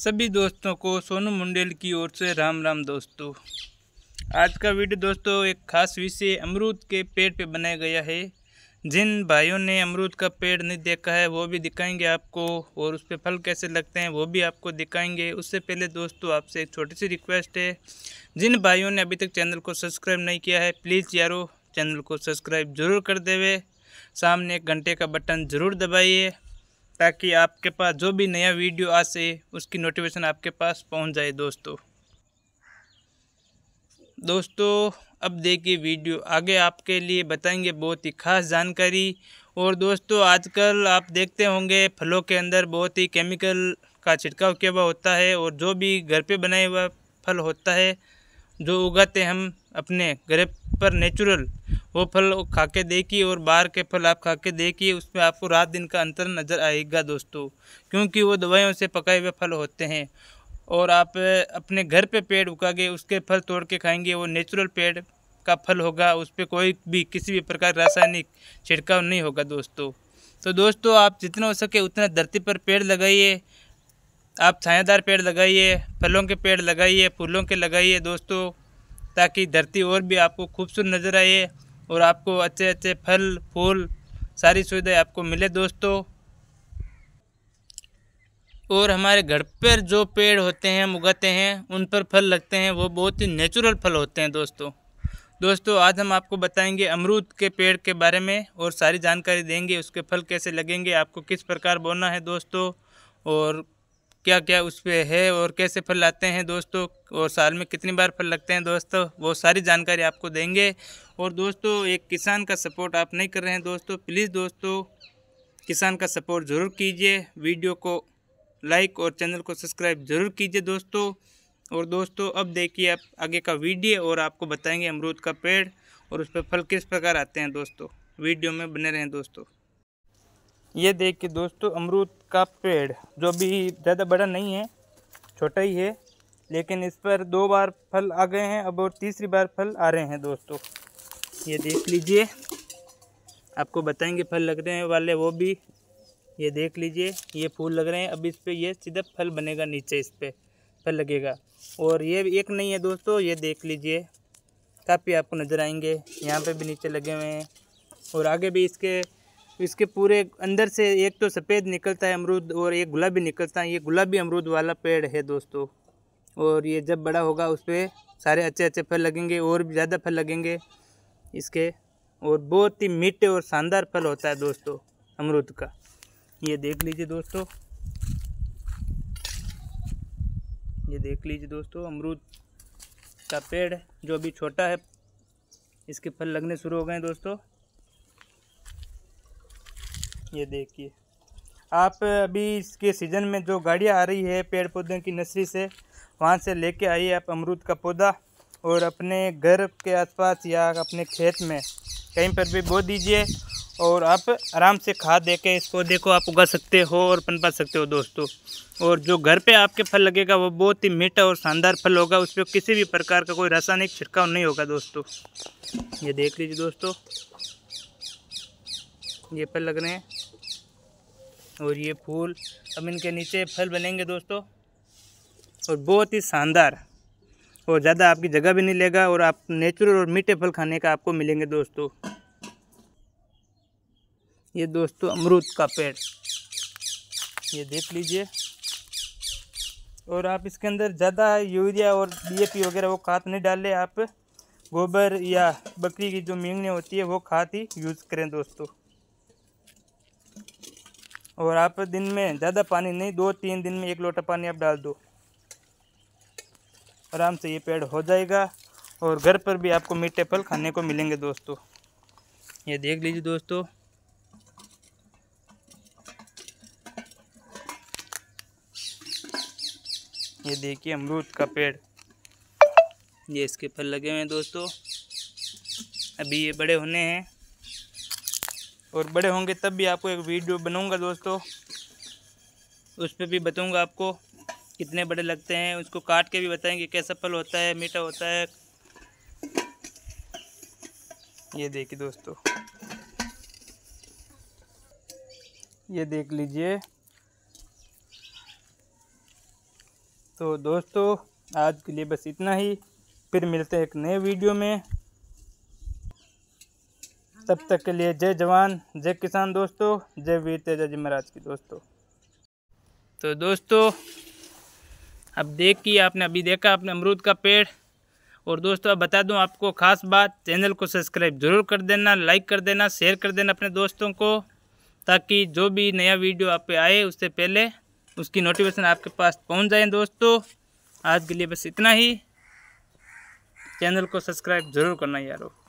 सभी दोस्तों को सोनू मुंडेल की ओर से राम राम दोस्तों आज का वीडियो दोस्तों एक खास विषय अमरूद के पेड़ पे बनाया गया है जिन भाइयों ने अमरूद का पेड़ नहीं देखा है वो भी दिखाएंगे आपको और उस पर फल कैसे लगते हैं वो भी आपको दिखाएंगे उससे पहले दोस्तों आपसे एक छोटी सी रिक्वेस्ट है जिन भाइयों ने अभी तक चैनल को सब्सक्राइब नहीं किया है प्लीज़ यारो चैनल को सब्सक्राइब जरूर कर देवे सामने एक घंटे का बटन ज़रूर दबाइए ताकि आपके पास जो भी नया वीडियो आ से उसकी नोटिफिकेशन आपके पास पहुंच जाए दोस्तों दोस्तों अब देखिए वीडियो आगे आपके लिए बताएंगे बहुत ही खास जानकारी और दोस्तों आजकल आप देखते होंगे फलों के अंदर बहुत ही केमिकल का छिड़काव किया हुआ होता है और जो भी घर पे बनाया हुआ फल होता है जो उगाते हम अपने घर पर नेचुरल वो फल खा के देखिए और बाहर के फल आप खा के देखिए उसमें आपको रात दिन का अंतर नज़र आएगा दोस्तों क्योंकि वो दवाइयों से पकाए हुए फल होते हैं और आप अपने घर पे पेड़ उगागे उसके फल तोड़ के खाएंगे वो नेचुरल पेड़ का फल होगा उस पर कोई भी किसी भी प्रकार रासायनिक छिड़काव नहीं होगा दोस्तों तो दोस्तों आप जितना हो सके उतना धरती पर पेड़ लगाइए आप छायादार पेड़ लगाइए फलों के पेड़ लगाइए फूलों के लगाइए दोस्तों ताकि धरती और भी आपको खूबसूरत नज़र आए और आपको अच्छे अच्छे फल फूल सारी सुविधाएं आपको मिले दोस्तों और हमारे घर पर जो पेड़ होते हैं हम उगाते हैं उन पर फल लगते हैं वो बहुत ही नेचुरल फल होते हैं दोस्तों दोस्तों आज हम आपको बताएंगे अमरूद के पेड़ के बारे में और सारी जानकारी देंगे उसके फल कैसे लगेंगे आपको किस प्रकार बोना है दोस्तों और क्या क्या उस पर है और कैसे फल लाते हैं दोस्तों और साल में कितनी बार फल लगते हैं दोस्तों वो सारी जानकारी आपको देंगे और दोस्तों एक किसान का सपोर्ट आप नहीं कर रहे हैं दोस्तों प्लीज़ दोस्तों किसान का सपोर्ट ज़रूर कीजिए वीडियो को लाइक और चैनल को सब्सक्राइब ज़रूर कीजिए दोस्तों और दोस्तों अब देखिए आप आगे का वीडियो और आपको बताएंगे अमरूद का पेड़ और उस पर फल किस प्रकार आते हैं दोस्तों वीडियो में बने रहें दोस्तों ये देख के दोस्तों अमरूद का पेड़ जो भी ज़्यादा बड़ा नहीं है छोटा ही है लेकिन इस पर दो बार फल आ गए हैं अब और तीसरी बार फल आ रहे हैं दोस्तों ये देख लीजिए आपको बताएंगे फल लग रहे हैं वाले वो भी ये देख लीजिए ये फूल लग रहे हैं अब इस पर यह सीधा फल बनेगा नीचे इस पर फल लगेगा और ये एक नहीं है दोस्तों ये देख लीजिए काफ़ी आपको नज़र आएंगे यहाँ पे भी नीचे लगे हुए हैं और आगे भी इसके इसके पूरे अंदर से एक तो सफ़ेद निकलता है अमरूद और एक गुलाबी निकलता है ये गुलाबी अमरूद वाला पेड़ है दोस्तों और ये जब बड़ा होगा उस पर सारे अच्छे अच्छे फल लगेंगे और भी ज़्यादा फल लगेंगे इसके और बहुत ही मीठे और शानदार फल होता है दोस्तों अमरूद का ये देख लीजिए दोस्तों ये देख लीजिए दोस्तों अमरूद का पेड़ जो अभी छोटा है इसके फल लगने शुरू हो गए दोस्तों ये देखिए आप अभी इसके सीज़न में जो गाड़ियाँ आ रही है पेड़ पौधों की नर्सरी से वहाँ से लेके आइए आप अमरूद का पौधा और अपने घर के आसपास या अपने खेत में कहीं पर भी बो दीजिए और आप आराम से खाद दे के इस पौधे को आप उगा सकते हो और पनपा सकते हो दोस्तों और जो घर पे आपके फल लगेगा वो बहुत ही मीठा और शानदार फल होगा उस पर किसी भी प्रकार का कोई रासायनिक छिड़काव नहीं होगा दोस्तों ये देख लीजिए दोस्तों ये फल लग रहे हैं और ये फूल अब इनके नीचे फल बनेंगे दोस्तों और बहुत ही शानदार और ज़्यादा आपकी जगह भी नहीं लेगा और आप नेचुरल और मीठे फल खाने का आपको मिलेंगे दोस्तों ये दोस्तों अमरूद का पेड़ ये देख लीजिए और आप इसके अंदर ज़्यादा यूरिया और डीएपी वगैरह वो खाद नहीं डाले आप गोबर या बकरी की जो मींगनी होती है वो खाद ही यूज़ करें दोस्तों और आप दिन में ज़्यादा पानी नहीं दो तीन दिन में एक लोटा पानी आप डाल दो आराम से ये पेड़ हो जाएगा और घर पर भी आपको मीठे फल खाने को मिलेंगे दोस्तों ये देख लीजिए दोस्तों ये देखिए अमरूद का पेड़ ये इसके फल लगे हुए हैं दोस्तों अभी ये बड़े होने हैं और बड़े होंगे तब भी आपको एक वीडियो बनाऊंगा दोस्तों उस पर भी बताऊंगा आपको कितने बड़े लगते हैं उसको काट के भी बताएंगे कैसा फल होता है मीठा होता है ये देखिए दोस्तों ये देख लीजिए तो दोस्तों आज के लिए बस इतना ही फिर मिलते हैं एक नए वीडियो में तब तक के लिए जय जवान जय किसान दोस्तों जय वीर तेजा जय महाराज की दोस्तों तो दोस्तों अब देख के आपने अभी देखा आपने अमरूद का पेड़ और दोस्तों अब बता दूं आपको ख़ास बात चैनल को सब्सक्राइब ज़रूर कर देना लाइक कर देना शेयर कर देना अपने दोस्तों को ताकि जो भी नया वीडियो आप पे आए उससे पहले उसकी नोटिफिकेशन आपके पास पहुंच जाए दोस्तों आज के लिए बस इतना ही चैनल को सब्सक्राइब ज़रूर करना यारों